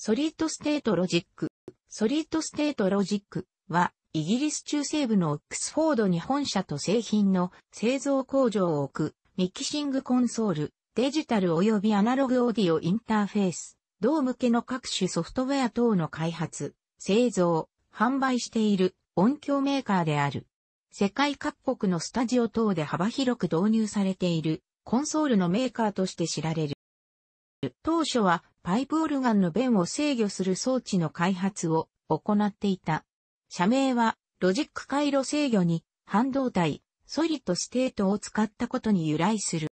ソリッドステートロジック。ソリッドステートロジックは、イギリス中西部のオックスフォードに本社と製品の製造工場を置く、ミキシングコンソール、デジタル及びアナログオーディオインターフェース、同向けの各種ソフトウェア等の開発、製造、販売している音響メーカーである。世界各国のスタジオ等で幅広く導入されているコンソールのメーカーとして知られる。当初はパイプオルガンの弁を制御する装置の開発を行っていた。社名は、ロジック回路制御に、半導体、ソリッドステートを使ったことに由来する。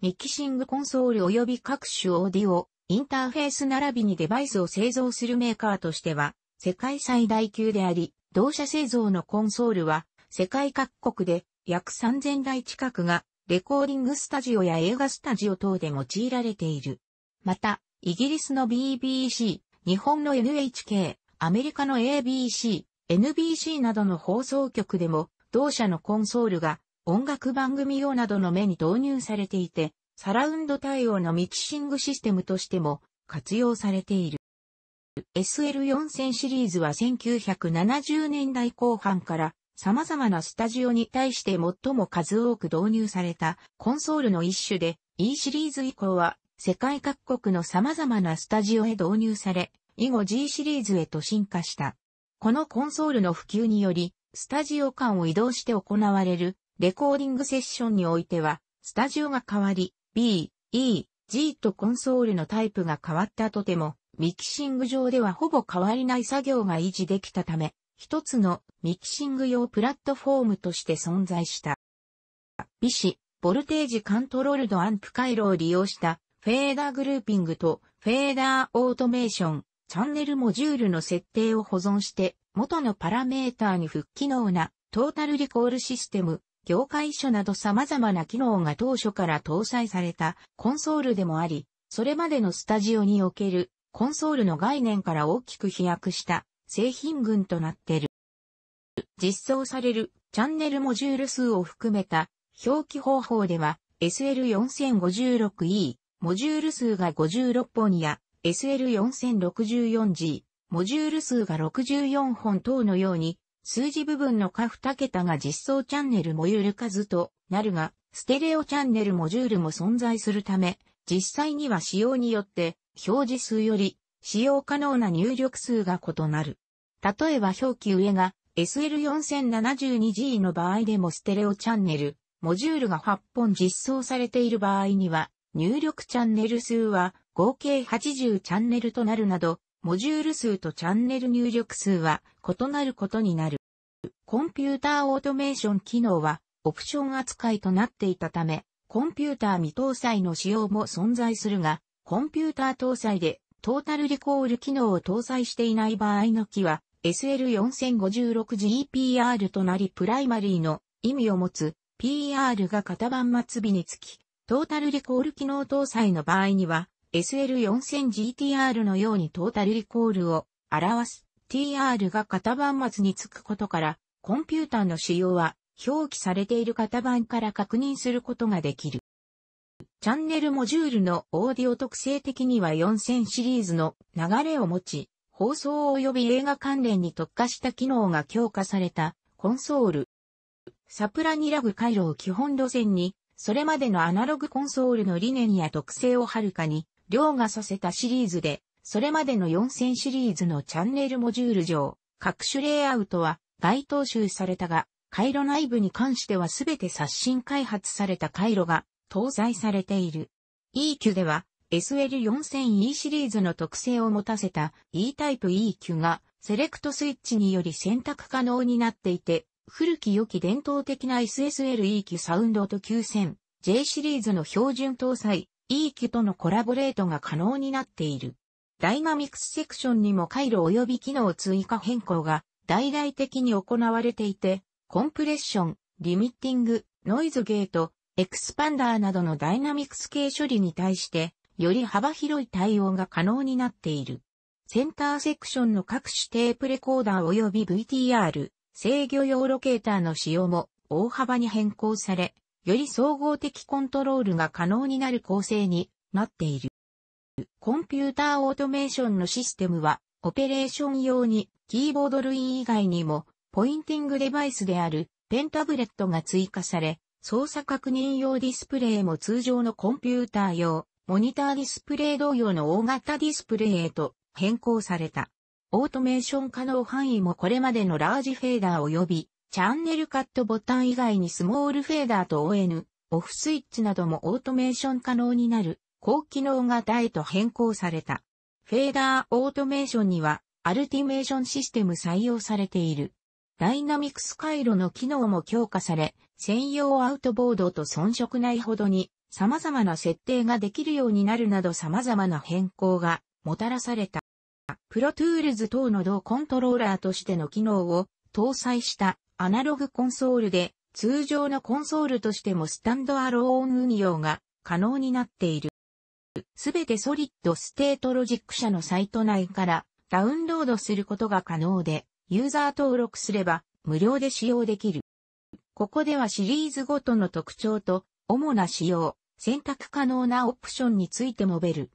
ミキシングコンソール及び各種オーディオ、インターフェース並びにデバイスを製造するメーカーとしては、世界最大級であり、同社製造のコンソールは、世界各国で約3000台近くが、レコーディングスタジオや映画スタジオ等で用いられている。また、イギリスの BBC、日本の NHK、アメリカの ABC、NBC などの放送局でも、同社のコンソールが音楽番組用などの目に導入されていて、サラウンド対応のミキシングシステムとしても活用されている。SL4000 シリーズは1970年代後半から様々なスタジオに対して最も数多く導入されたコンソールの一種で E シリーズ以降は世界各国の様々なスタジオへ導入され、以後 G シリーズへと進化した。このコンソールの普及により、スタジオ間を移動して行われるレコーディングセッションにおいては、スタジオが変わり、B、E、G とコンソールのタイプが変わったとても、ミキシング上ではほぼ変わりない作業が維持できたため、一つのミキシング用プラットフォームとして存在した。ビシ、ボルテージカントロールドアンプ回路を利用したフェーダーグルーピングとフェーダーオートメーション、チャンネルモジュールの設定を保存して、元のパラメーターに復機能なトータルリコールシステム、業界書など様々な機能が当初から搭載されたコンソールでもあり、それまでのスタジオにおけるコンソールの概念から大きく飛躍した製品群となっている。実装されるチャンネルモジュール数を含めた表記方法では SL4056E、モジュール数が56本や SL4064G、モジュール数が64本等のように、数字部分の下2桁が実装チャンネルモジュール数となるが、ステレオチャンネルモジュールも存在するため、実際には仕様によって表示数より使用可能な入力数が異なる。例えば表記上が SL4072G の場合でもステレオチャンネル、モジュールが8本実装されている場合には、入力チャンネル数は合計80チャンネルとなるなど、モジュール数とチャンネル入力数は異なることになる。コンピューターオートメーション機能はオプション扱いとなっていたため、コンピューター未搭載の仕様も存在するが、コンピューター搭載でトータルリコール機能を搭載していない場合の機は SL4056GPR となりプライマリーの意味を持つ PR が型番末尾につきトータルリコール機能搭載の場合には、SL4000GTR のようにトータルリコールを表す TR が型番末につくことから、コンピューターの仕様は表記されている型番から確認することができる。チャンネルモジュールのオーディオ特性的には4000シリーズの流れを持ち、放送及び映画関連に特化した機能が強化されたコンソール。サプラニラグ回路を基本路線にそれまでのアナログコンソールの理念や特性をはるかに、凌駕させたシリーズで、それまでの4000シリーズのチャンネルモジュール上、各種レイアウトは該当集されたが、回路内部に関してはすべて刷新開発された回路が搭載されている。EQ では SL4000E シリーズの特性を持たせた E タイプ EQ がセレクトスイッチにより選択可能になっていて、古き良き伝統的な SSLE q サウンドと 9000J シリーズの標準搭載 E q とのコラボレートが可能になっている。ダイナミクスセクションにも回路及び機能追加変更が大々的に行われていて、コンプレッション、リミッティング、ノイズゲート、エクスパンダーなどのダイナミクス系処理に対して、より幅広い対応が可能になっている。センターセクションの各種テープレコーダー及び VTR、制御用ロケーターの仕様も大幅に変更され、より総合的コントロールが可能になる構成になっている。コンピューターオートメーションのシステムは、オペレーション用にキーボード類以外にも、ポインティングデバイスであるペンタブレットが追加され、操作確認用ディスプレイも通常のコンピューター用、モニターディスプレイ同様の大型ディスプレイへと変更された。オートメーション可能範囲もこれまでのラージフェーダー及び、チャンネルカットボタン以外にスモールフェーダーと ON、オフスイッチなどもオートメーション可能になる、高機能型へと変更された。フェーダーオートメーションには、アルティメーションシステム採用されている。ダイナミクス回路の機能も強化され、専用アウトボードと遜色ないほどに、様々な設定ができるようになるなど様々な変更がもたらされた。プロトゥールズ等の同コントローラーとしての機能を搭載したアナログコンソールで通常のコンソールとしてもスタンドアローン運用が可能になっている。すべてソリッドステートロジック社のサイト内からダウンロードすることが可能で、ユーザー登録すれば無料で使用できる。ここではシリーズごとの特徴と主な仕様、選択可能なオプションについて述べる。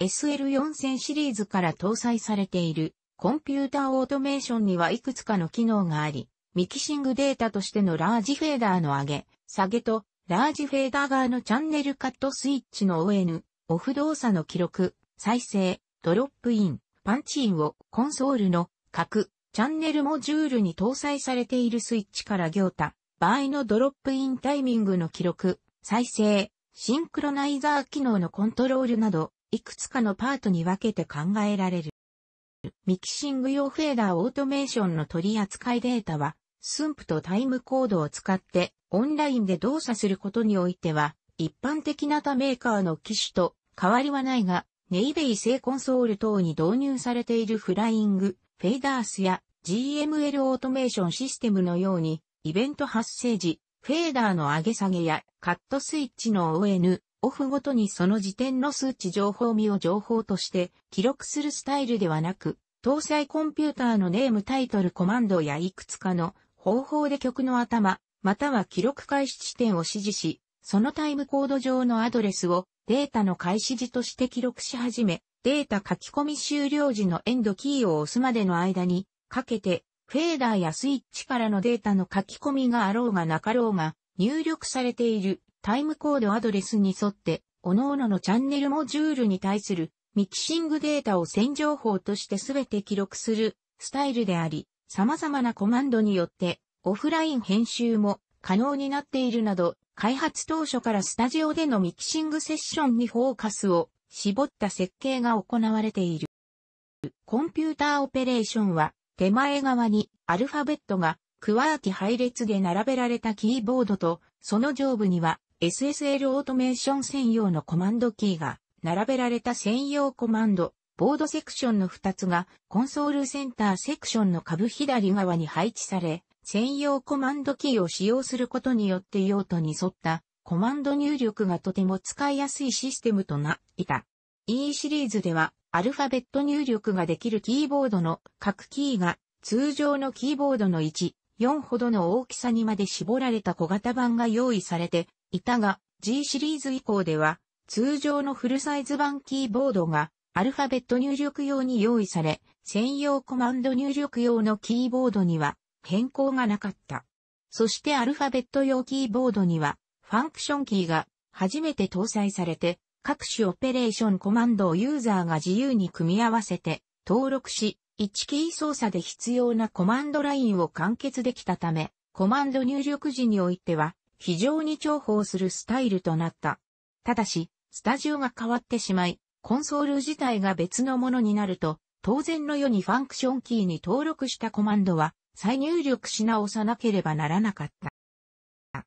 SL4000 シリーズから搭載されているコンピューターオートメーションにはいくつかの機能があり、ミキシングデータとしてのラージフェーダーの上げ、下げと、ラージフェーダー側のチャンネルカットスイッチの ON、オフ動作の記録、再生、ドロップイン、パンチインをコンソールの各チャンネルモジュールに搭載されているスイッチから行た、場合のドロップインタイミングの記録、再生、シンクロナイザー機能のコントロールなど、いくつかのパートに分けて考えられる。ミキシング用フェーダーオートメーションの取扱いデータは、スンプとタイムコードを使ってオンラインで動作することにおいては、一般的な他メーカーの機種と変わりはないが、ネイベイ製コンソール等に導入されているフライング、フェイダースや GML オートメーションシステムのように、イベント発生時、フェーダーの上げ下げやカットスイッチの ON、オフごとにその時点の数値情報見を情報として記録するスタイルではなく、搭載コンピューターのネームタイトルコマンドやいくつかの方法で曲の頭、または記録開始地点を指示し、そのタイムコード上のアドレスをデータの開始時として記録し始め、データ書き込み終了時のエンドキーを押すまでの間にかけて、フェーダーやスイッチからのデータの書き込みがあろうがなかろうが入力されているタイムコードアドレスに沿って、各々のチャンネルモジュールに対するミキシングデータを線情報として全て記録するスタイルであり、様々なコマンドによってオフライン編集も可能になっているなど、開発当初からスタジオでのミキシングセッションにフォーカスを絞った設計が行われている。コンピューターオペレーションは手前側にアルファベットがクワーキ配列で並べられたキーボードとその上部には SSL オートメーション専用のコマンドキーが並べられた専用コマンド、ボードセクションの2つがコンソールセンターセクションの下部左側に配置され、専用コマンドキーを使用することによって用途に沿ったコマンド入力がとても使いやすいシステムとなった。E シリーズではアルファベット入力ができるキーボードの各キーが通常のキーボードの1、4ほどの大きさにまで絞られた小型版が用意されていたが、G シリーズ以降では、通常のフルサイズ版キーボードが、アルファベット入力用に用意され、専用コマンド入力用のキーボードには変更がなかった。そしてアルファベット用キーボードには、ファンクションキーが初めて搭載されて、各種オペレーションコマンドをユーザーが自由に組み合わせて登録し、1キー操作で必要なコマンドラインを完結できたため、コマンド入力時においては、非常に重宝するスタイルとなった。ただし、スタジオが変わってしまい、コンソール自体が別のものになると、当然のようにファンクションキーに登録したコマンドは再入力し直さなければならなかった。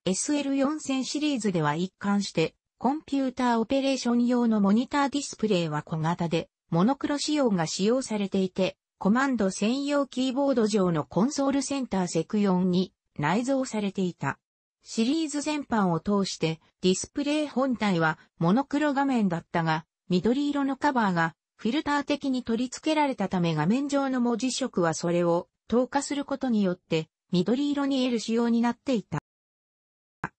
SL4000 シリーズでは一貫して、コンピューターオペレーション用のモニターディスプレイは小型で、モノクロ仕様が使用されていて、コマンド専用キーボード上のコンソールセンターセク4に内蔵されていた。シリーズ全般を通してディスプレイ本体はモノクロ画面だったが、緑色のカバーがフィルター的に取り付けられたため画面上の文字色はそれを透過することによって緑色に得る仕様になっていた。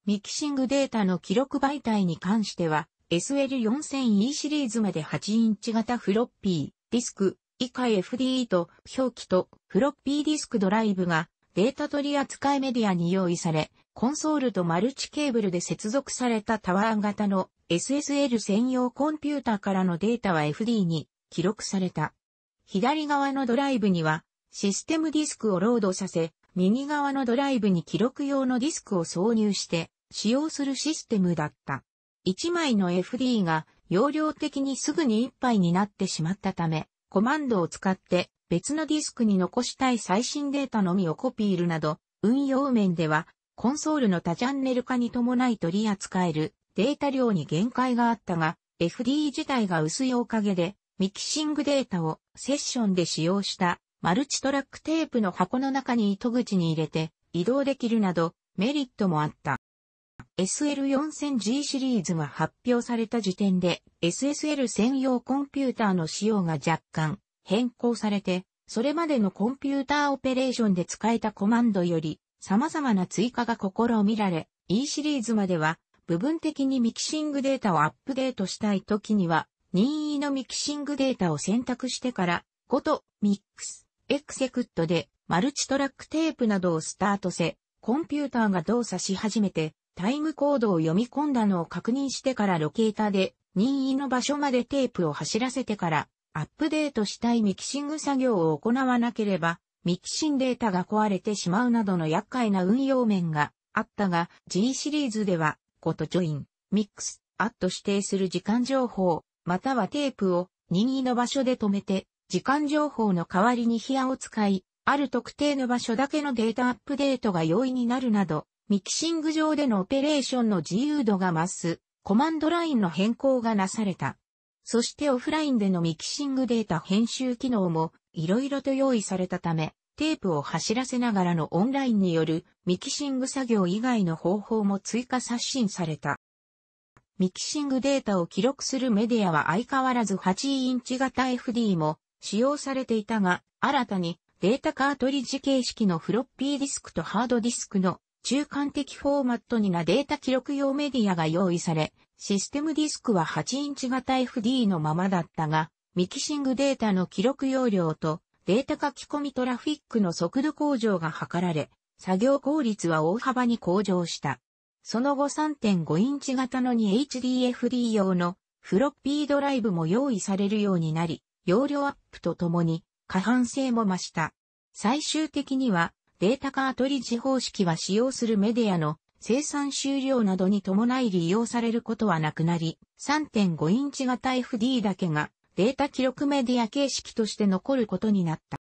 ミキシングデータの記録媒体に関しては SL4000E シリーズまで8インチ型フロッピーディスク以下 FDE と表記とフロッピーディスクドライブがデータ取扱いメディアに用意されコンソールとマルチケーブルで接続されたタワー型の SSL 専用コンピュータからのデータは FD に記録された。左側のドライブにはシステムディスクをロードさせ、右側のドライブに記録用のディスクを挿入して使用するシステムだった。1枚の FD が容量的にすぐにぱ杯になってしまったため、コマンドを使って別のディスクに残したい最新データのみをコピールなど、運用面ではコンソールの多チャンネル化に伴い取り扱えるデータ量に限界があったが、FD 自体が薄いおかげで、ミキシングデータをセッションで使用したマルチトラックテープの箱の中に糸口に入れて移動できるなどメリットもあった。SL4000G シリーズが発表された時点で SSL 専用コンピューターの仕様が若干変更されて、それまでのコンピューターオペレーションで使えたコマンドより様々な追加が試みられ、E シリーズまでは、部分的にミキシングデータをアップデートしたい時には、任意のミキシングデータを選択してから、ごと、ミックス、エクセクットで、マルチトラックテープなどをスタートせ、コンピューターが動作し始めて、タイムコードを読み込んだのを確認してからロケーターで、任意の場所までテープを走らせてから、アップデートしたいミキシング作業を行わなければミキシンデータが壊れてしまうなどの厄介な運用面があったが、G シリーズでは、ごとジョイン、ミックス、アット指定する時間情報、またはテープを任意の場所で止めて、時間情報の代わりにヒアを使い、ある特定の場所だけのデータアップデートが容易になるなど、ミキシング上でのオペレーションの自由度が増す、コマンドラインの変更がなされた。そしてオフラインでのミキシングデータ編集機能も色々と用意されたため、テープを走らせながらのオンラインによるミキシング作業以外の方法も追加刷新された。ミキシングデータを記録するメディアは相変わらず8インチ型 FD も使用されていたが、新たにデータカートリッジ形式のフロッピーディスクとハードディスクの中間的フォーマットになデータ記録用メディアが用意され、システムディスクは8インチ型 FD のままだったが、ミキシングデータの記録容量とデータ書き込みトラフィックの速度向上が図られ、作業効率は大幅に向上した。その後3.5インチ型の 2HDFD 用のフロッピードライブも用意されるようになり、容量アップとともに可搬性も増した。最終的にはデータカートリッジ方式は使用するメディアの生産終了などに伴い利用されることはなくなり、3.5インチ型 FD だけがデータ記録メディア形式として残ることになった。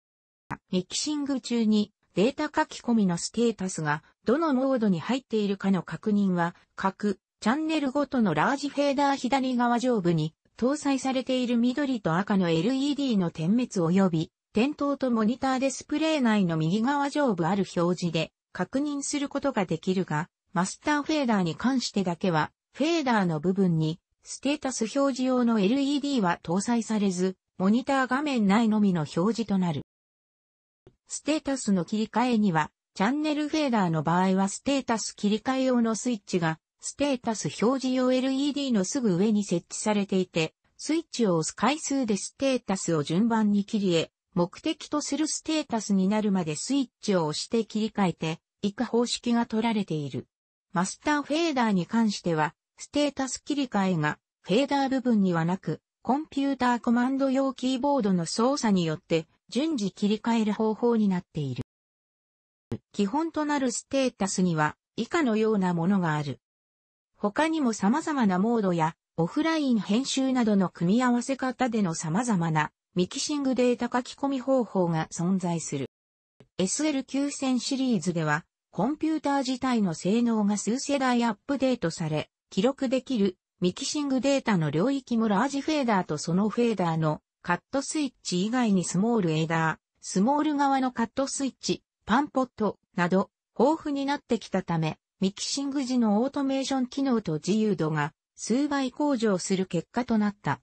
ミキシング中にデータ書き込みのステータスがどのモードに入っているかの確認は各チャンネルごとのラージフェーダー左側上部に搭載されている緑と赤の LED の点滅及び点灯とモニターディスプレイ内の右側上部ある表示で確認することができるが、マスターフェーダーに関してだけは、フェーダーの部分にステータス表示用の LED は搭載されず、モニター画面内のみの表示となる。ステータスの切り替えには、チャンネルフェーダーの場合はステータス切り替え用のスイッチが、ステータス表示用 LED のすぐ上に設置されていて、スイッチを押す回数でステータスを順番に切り絵、目的とするステータスになるまでスイッチを押して切り替えて、いく方式が取られている。マスターフェーダーに関しては、ステータス切り替えがフェーダー部分にはなく、コンピューターコマンド用キーボードの操作によって順次切り替える方法になっている。基本となるステータスには以下のようなものがある。他にも様々なモードやオフライン編集などの組み合わせ方での様々なミキシングデータ書き込み方法が存在する。SL9000 シリーズではコンピューター自体の性能が数世代アップデートされ、記録できるミキシングデータの領域もラージフェーダーとそのフェーダーのカットスイッチ以外にスモールエーダー、スモール側のカットスイッチ、パンポットなど豊富になってきたため、ミキシング時のオートメーション機能と自由度が数倍向上する結果となった。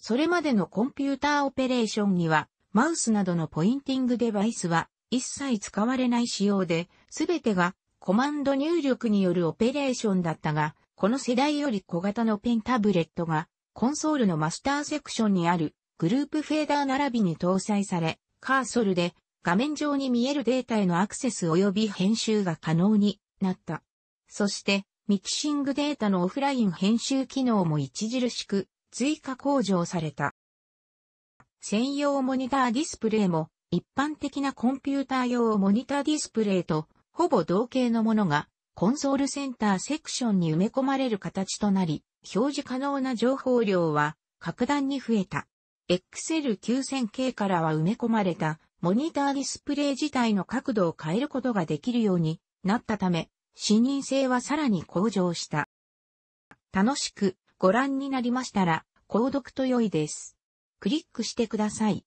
それまでのコンピューターオペレーションには、マウスなどのポインティングデバイスは一切使われない仕様で、すべてがコマンド入力によるオペレーションだったが、この世代より小型のペンタブレットが、コンソールのマスターセクションにあるグループフェーダー並びに搭載され、カーソルで画面上に見えるデータへのアクセス及び編集が可能になった。そして、ミキシングデータのオフライン編集機能も著しく追加向上された。専用モニターディスプレイも一般的なコンピューター用モニターディスプレイとほぼ同型のものがコンソールセンターセクションに埋め込まれる形となり、表示可能な情報量は格段に増えた。XL9000K からは埋め込まれたモニターディスプレイ自体の角度を変えることができるようになったため、視認性はさらに向上した。楽しくご覧になりましたら、購読と良いです。クリックしてください。